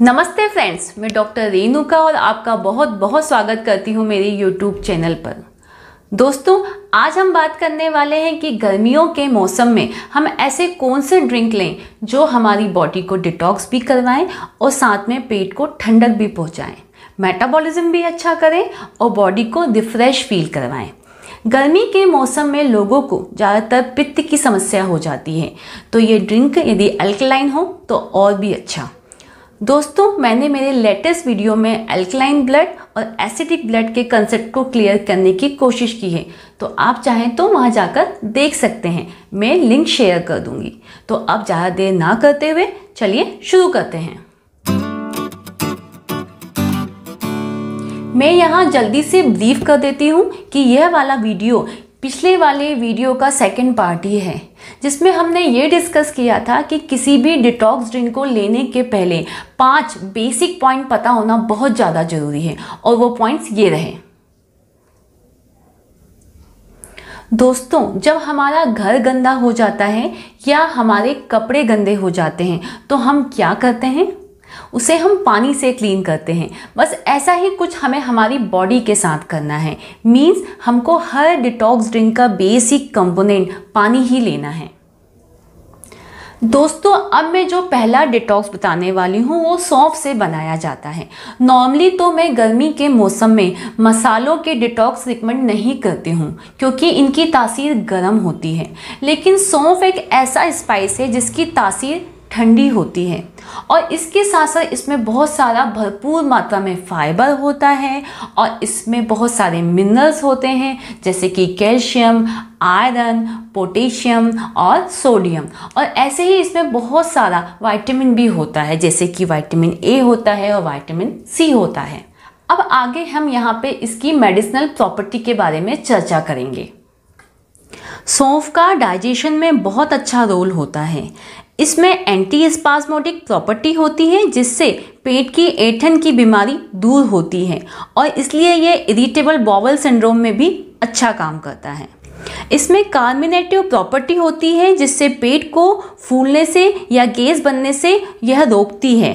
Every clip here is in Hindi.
नमस्ते फ्रेंड्स मैं डॉक्टर रेणुका और आपका बहुत बहुत स्वागत करती हूँ मेरे यूट्यूब चैनल पर दोस्तों आज हम बात करने वाले हैं कि गर्मियों के मौसम में हम ऐसे कौन से ड्रिंक लें जो हमारी बॉडी को डिटॉक्स भी करवाएं और साथ में पेट को ठंडक भी पहुँचाएँ मेटाबॉलिज्म भी अच्छा करें और बॉडी को रिफ्रेश फील करवाएं गर्मी के मौसम में लोगों को ज़्यादातर पित्त की समस्या हो जाती है तो ये ड्रिंक यदि अल्कलाइन हो तो और भी अच्छा दोस्तों मैंने मेरे लेटेस्ट वीडियो में अल्कलाइन ब्लड और एसिडिक ब्लड के कंसेप्ट को क्लियर करने की कोशिश की है तो आप चाहें तो वहाँ जाकर देख सकते हैं मैं लिंक शेयर कर दूंगी तो अब ज़्यादा देर ना करते हुए चलिए शुरू करते हैं मैं यहाँ जल्दी से ब्रीफ कर देती हूँ कि यह वाला वीडियो पिछले वाले वीडियो का सेकंड पार्ट ही है जिसमें हमने ये डिस्कस किया था कि किसी भी डिटॉक्स ड्रिंक को लेने के पहले पांच बेसिक पॉइंट पता होना बहुत ज़्यादा ज़रूरी है और वो पॉइंट्स ये रहे दोस्तों जब हमारा घर गंदा हो जाता है या हमारे कपड़े गंदे हो जाते हैं तो हम क्या करते हैं उसे हम पानी से क्लीन करते हैं बस ऐसा ही कुछ हमें हमारी बॉडी के साथ करना है मीन्स हमको हर डिटॉक्स ड्रिंक का बेसिक कंपोनेंट पानी ही लेना है दोस्तों अब मैं जो पहला डिटॉक्स बताने वाली हूँ वो सौंफ से बनाया जाता है नॉर्मली तो मैं गर्मी के मौसम में मसालों के डिटॉक्स रिकमेंड नहीं करती हूँ क्योंकि इनकी तासीर गर्म होती है लेकिन सौंफ एक ऐसा स्पाइस है जिसकी तासीर ठंडी होती है और इसके साथ साथ इसमें बहुत सारा भरपूर मात्रा में फाइबर होता है और इसमें बहुत सारे मिनरल्स होते हैं जैसे कि कैल्शियम आयरन पोटेशियम और सोडियम और ऐसे ही इसमें बहुत सारा वाइटामिन भी होता है जैसे कि वाइटामिन ए होता है और वाइटामिन सी होता है अब आगे हम यहाँ पे इसकी मेडिसिनल प्रॉपर्टी के बारे में चर्चा करेंगे सौंफ का डाइजेशन में बहुत अच्छा रोल होता है इसमें एंटी स्पाजमोटिक प्रॉपर्टी होती है जिससे पेट की ऐठन की बीमारी दूर होती है और इसलिए ये इरिटेबल बॉवल सिंड्रोम में भी अच्छा काम करता है इसमें कार्मिनेटिव प्रॉपर्टी होती है जिससे पेट को फूलने से या गैस बनने से यह रोकती है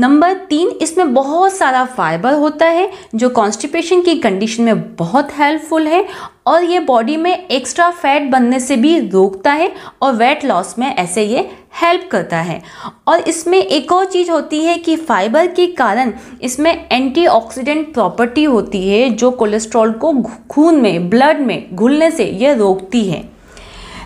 नंबर तीन इसमें बहुत सारा फाइबर होता है जो कॉन्स्टिपेशन की कंडीशन में बहुत हेल्पफुल है और ये बॉडी में एक्स्ट्रा फैट बनने से भी रोकता है और वेट लॉस में ऐसे ये हेल्प करता है और इसमें एक और चीज़ होती है कि फाइबर के कारण इसमें एंटीऑक्सीडेंट प्रॉपर्टी होती है जो कोलेस्ट्रॉल को खून में ब्लड में घुलने से यह रोकती है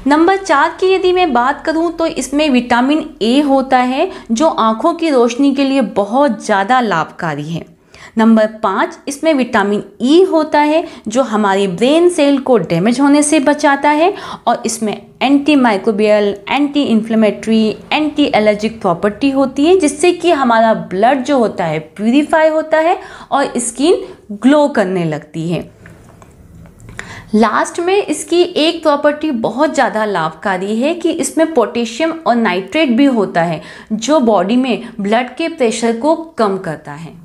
नंबर चार की यदि मैं बात करूं तो इसमें विटामिन ए होता है जो आँखों की रोशनी के लिए बहुत ज़्यादा लाभकारी है नंबर पाँच इसमें विटामिन ई e होता है जो हमारी ब्रेन सेल को डैमेज होने से बचाता है और इसमें anti microbial anti inflammatory anti allergic property होती है जिससे कि हमारा ब्लड जो होता है प्यूरीफाई होता है और स्किन ग्लो करने लगती है लास्ट में इसकी एक प्रॉपर्टी बहुत ज़्यादा लाभकारी है कि इसमें पोटेशियम और नाइट्रेट भी होता है जो बॉडी में ब्लड के प्रेशर को कम करता है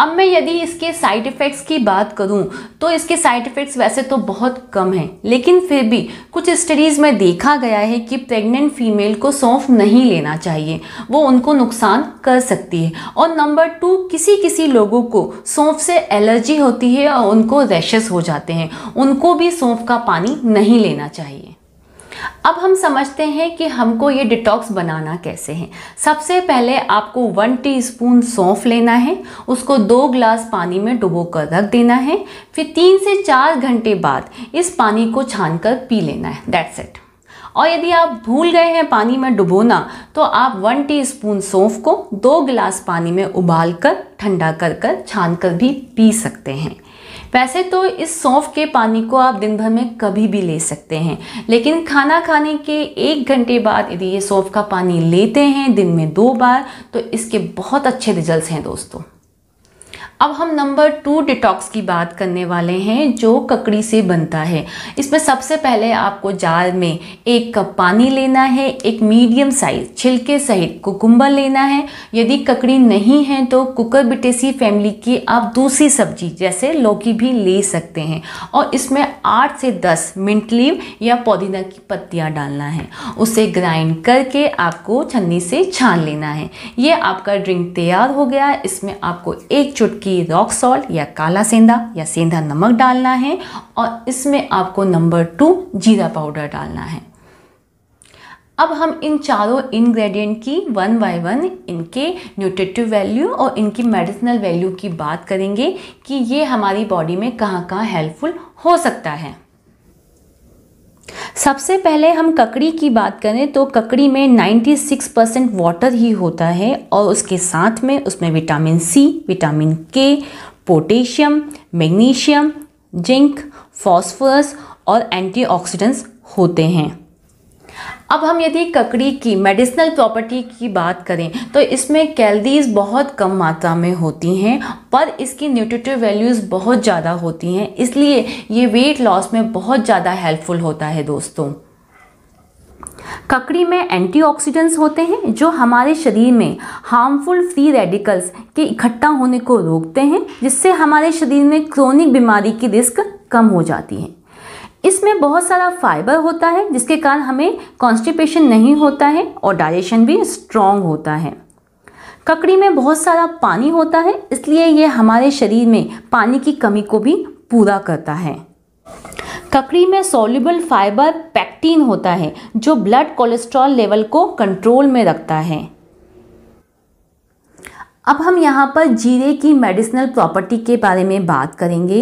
अब मैं यदि इसके साइड इफ़ेक्ट्स की बात करूं तो इसके साइड इफ़ेक्ट्स वैसे तो बहुत कम हैं लेकिन फिर भी कुछ स्टडीज़ में देखा गया है कि प्रेग्नेंट फीमेल को सौंफ नहीं लेना चाहिए वो उनको नुकसान कर सकती है और नंबर टू किसी किसी लोगों को सौंफ से एलर्जी होती है और उनको रैशेस हो जाते हैं उनको भी सौंफ का पानी नहीं लेना चाहिए अब हम समझते हैं कि हमको ये डिटॉक्स बनाना कैसे है सबसे पहले आपको वन टीस्पून सौंफ लेना है उसको दो ग्लास पानी में डुबो कर रख देना है फिर तीन से चार घंटे बाद इस पानी को छान कर पी लेना है दैट्स इट और यदि आप भूल गए हैं पानी में डुबोना तो आप वन टीस्पून सौंफ को दो गिलास पानी में उबाल कर ठंडा कर कर छान कर भी पी सकते हैं वैसे तो इस सौंफ के पानी को आप दिन भर में कभी भी ले सकते हैं लेकिन खाना खाने के एक घंटे बाद यदि ये सौंफ का पानी लेते हैं दिन में दो बार तो इसके बहुत अच्छे रिजल्ट हैं दोस्तों अब हम नंबर टू डिटॉक्स की बात करने वाले हैं जो ककड़ी से बनता है इसमें सबसे पहले आपको जार में एक कप पानी लेना है एक मीडियम साइज छिलके सहित कुकुम्बर लेना है यदि ककड़ी नहीं है तो कुकर बिटेसी फैमिली की आप दूसरी सब्जी जैसे लौकी भी ले सकते हैं और इसमें आठ से दस मिनट लीव या पुदीना की पत्तियाँ डालना है उसे ग्राइंड करके आपको छन्नी से छान लेना है ये आपका ड्रिंक तैयार हो गया इसमें आपको एक चुटकी कि रॉक सॉल्ट या काला सेंधा या सेंधा नमक डालना है और इसमें आपको नंबर टू जीरा पाउडर डालना है अब हम इन चारों इंग्रेडिएंट की वन बाय वन इनके न्यूट्रिटिव वैल्यू और इनकी मेडिसिनल वैल्यू की बात करेंगे कि ये हमारी बॉडी में कहाँ कहाँ हेल्पफुल हो सकता है सबसे पहले हम ककड़ी की बात करें तो ककड़ी में 96 परसेंट वाटर ही होता है और उसके साथ में उसमें vitamin C vitamin K potassium magnesium zinc phosphorus और एंटीऑक्सीडेंट्स होते हैं अब हम यदि ककड़ी की मेडिसिनल प्रॉपर्टी की बात करें तो इसमें कैलरीज बहुत कम मात्रा में होती हैं पर इसकी न्यूट्रिटिव वैल्यूज़ बहुत ज़्यादा होती हैं इसलिए ये वेट लॉस में बहुत ज़्यादा हेल्पफुल होता है दोस्तों ककड़ी में एंटीऑक्सीडेंट्स होते हैं जो हमारे शरीर में हार्मफुल फ्री रेडिकल्स के इकट्ठा होने को रोकते हैं जिससे हमारे शरीर में क्रोनिक बीमारी की रिस्क कम हो जाती है इसमें बहुत सारा फाइबर होता है जिसके कारण हमें कॉन्स्टिपेशन नहीं होता है और डाइजेशन भी स्ट्रॉन्ग होता है ककड़ी में बहुत सारा पानी होता है इसलिए ये हमारे शरीर में पानी की कमी को भी पूरा करता है ककड़ी में सोल्यूबल फाइबर पैक्टीन होता है जो ब्लड कोलेस्ट्रॉल लेवल को कंट्रोल में रखता है अब हम यहाँ पर जीरे की मेडिसिनल प्रॉपर्टी के बारे में बात करेंगे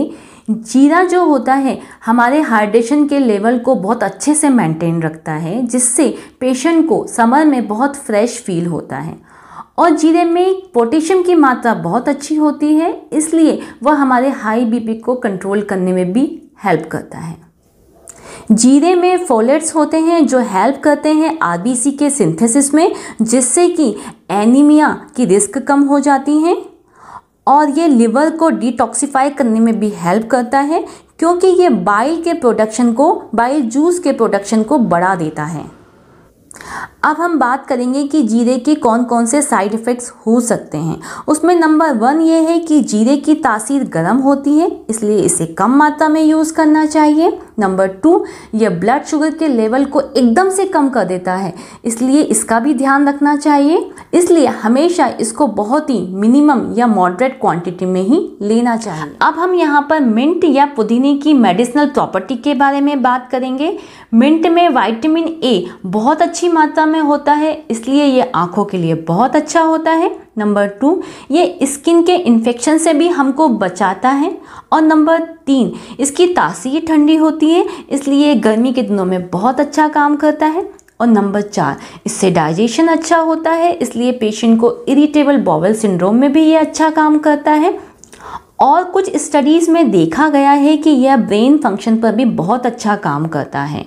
जीरा जो होता है हमारे हाइड्रेशन के लेवल को बहुत अच्छे से मेंटेन रखता है जिससे पेशेंट को समर में बहुत फ्रेश फील होता है और जीरे में पोटेशियम की मात्रा बहुत अच्छी होती है इसलिए वह हमारे हाई बीपी को कंट्रोल करने में भी हेल्प करता है जीरे में फोलेट्स होते हैं जो हेल्प करते हैं आर के सिंथेसिस में जिससे कि एनीमिया की रिस्क कम हो जाती हैं और ये लिवर को डिटॉक्सीफाई करने में भी हेल्प करता है क्योंकि ये बाइल के प्रोडक्शन को बाइल जूस के प्रोडक्शन को बढ़ा देता है अब हम बात करेंगे कि जीरे के कौन कौन से साइड इफ़ेक्ट्स हो सकते हैं उसमें नंबर वन ये है कि जीरे की तासीर गर्म होती है इसलिए इसे कम मात्रा में यूज़ करना चाहिए नंबर टू यह ब्लड शुगर के लेवल को एकदम से कम कर देता है इसलिए इसका भी ध्यान रखना चाहिए इसलिए हमेशा इसको बहुत ही मिनिमम या मॉडरेट क्वांटिटी में ही लेना चाहिए अब हम यहाँ पर मिंट या पुदीने की मेडिसिनल प्रॉपर्टी के बारे में बात करेंगे मिंट में वाइटमिन ए बहुत अच्छी मात्रा में होता है इसलिए ये आँखों के लिए बहुत अच्छा होता है नंबर टू ये स्किन के इन्फेक्शन से भी हमको बचाता है और नंबर तीन इसकी तासीर ठंडी होती है इसलिए गर्मी के दिनों में बहुत अच्छा काम करता है और नंबर चार इससे डाइजेशन अच्छा होता है इसलिए पेशेंट को इरिटेबल बॉवल सिंड्रोम में भी ये अच्छा काम करता है और कुछ स्टडीज़ में देखा गया है कि यह ब्रेन फंक्शन पर भी बहुत अच्छा काम करता है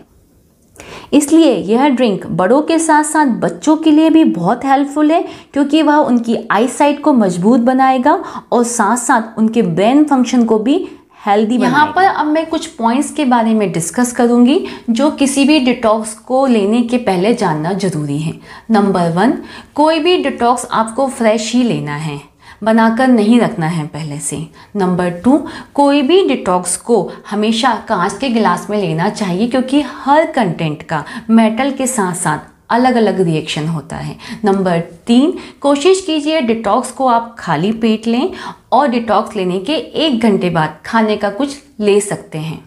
इसलिए यह ड्रिंक बड़ों के साथ साथ बच्चों के लिए भी बहुत हेल्पफुल है क्योंकि वह उनकी आईसाइट को मजबूत बनाएगा और साथ साथ उनके ब्रेन फंक्शन को भी हेल्दी यहाँ पर अब मैं कुछ पॉइंट्स के बारे में डिस्कस करूँगी जो किसी भी डिटॉक्स को लेने के पहले जानना ज़रूरी है नंबर वन कोई भी डिटॉक्स आपको फ्रेश ही लेना है बनाकर नहीं रखना है पहले से नंबर टू कोई भी डिटॉक्स को हमेशा कांच के गिलास में लेना चाहिए क्योंकि हर कंटेंट का मेटल के साथ साथ अलग अलग रिएक्शन होता है नंबर तीन कोशिश कीजिए डिटॉक्स को आप खाली पेट लें और डिटॉक्स लेने के एक घंटे बाद खाने का कुछ ले सकते हैं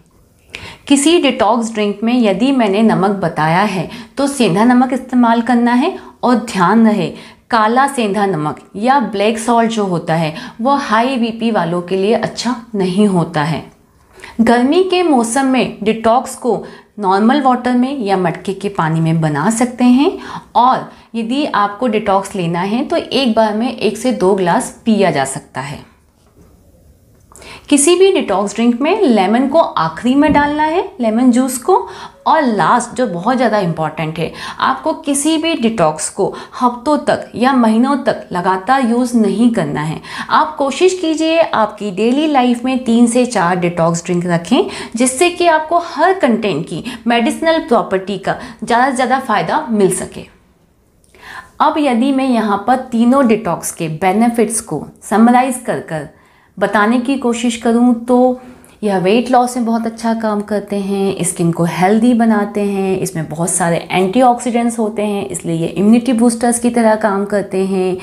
किसी डिटॉक्स ड्रिंक में यदि मैंने नमक बताया है तो सेंधा नमक इस्तेमाल करना है और ध्यान रहे काला सेंधा नमक या ब्लैक सॉल्ट जो होता है वह हाई बीपी वालों के लिए अच्छा नहीं होता है गर्मी के मौसम में डिटॉक्स को नॉर्मल वाटर में या मटके के पानी में बना सकते हैं और यदि आपको डिटॉक्स लेना है तो एक बार में एक से दो ग्लास पिया जा सकता है किसी भी डिटॉक्स ड्रिंक में लेमन को आखिरी में डालना है लेमन जूस को और लास्ट जो बहुत ज़्यादा इम्पॉर्टेंट है आपको किसी भी डिटॉक्स को हफ्तों तक या महीनों तक लगातार यूज़ नहीं करना है आप कोशिश कीजिए आपकी डेली लाइफ में तीन से चार डिटॉक्स ड्रिंक रखें जिससे कि आपको हर कंटेंट की मेडिसिनल प्रॉपर्टी का ज़्यादा से ज़्यादा फ़ायदा मिल सके अब यदि मैं यहाँ पर तीनों डिटॉक्स के बेनिफिट्स को समराइज़ कर कर बताने की कोशिश करूँ तो यह वेट लॉस में बहुत अच्छा काम करते हैं स्किन को हेल्दी बनाते हैं इसमें बहुत सारे एंटीऑक्सीडेंट्स होते हैं इसलिए ये इम्यूनिटी बूस्टर्स की तरह काम करते हैं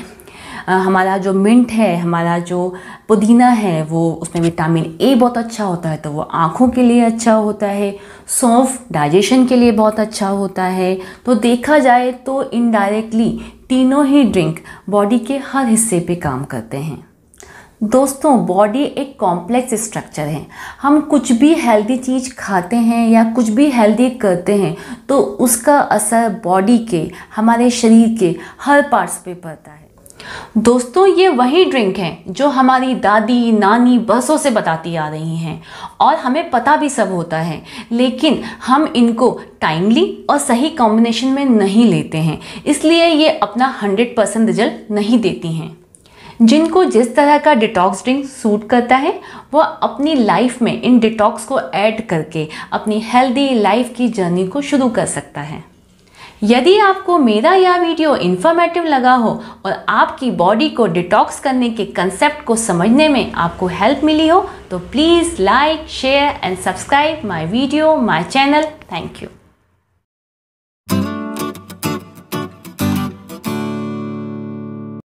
हमारा जो मिंट है हमारा जो पुदीना है वो उसमें विटामिन ए बहुत अच्छा होता है तो वो आँखों के लिए अच्छा होता है सौंफ डाइजेशन के लिए बहुत अच्छा होता है तो देखा जाए तो इनडायरेक्टली तीनों ही ड्रिंक बॉडी के हर हिस्से पे काम करते हैं दोस्तों बॉडी एक कॉम्प्लेक्स स्ट्रक्चर है हम कुछ भी हेल्दी चीज़ खाते हैं या कुछ भी हेल्दी करते हैं तो उसका असर बॉडी के हमारे शरीर के हर पार्ट्स पे पड़ता है दोस्तों ये वही ड्रिंक है जो हमारी दादी नानी बसों से बताती आ रही हैं और हमें पता भी सब होता है लेकिन हम इनको टाइमली और सही कॉम्बिनेशन में नहीं लेते हैं इसलिए ये अपना 100 परसेंट रिजल्ट नहीं देती हैं जिनको जिस तरह का डिटॉक्स ड्रिंक सूट करता है वह अपनी लाइफ में इन डिटॉक्स को ऐड करके अपनी हेल्दी लाइफ की जर्नी को शुरू कर सकता है यदि आपको मेरा यह वीडियो इन्फॉर्मेटिव लगा हो और आपकी बॉडी को डिटॉक्स करने के कंसेप्ट को समझने में आपको हेल्प मिली हो तो please like share and subscribe my video my channel thank you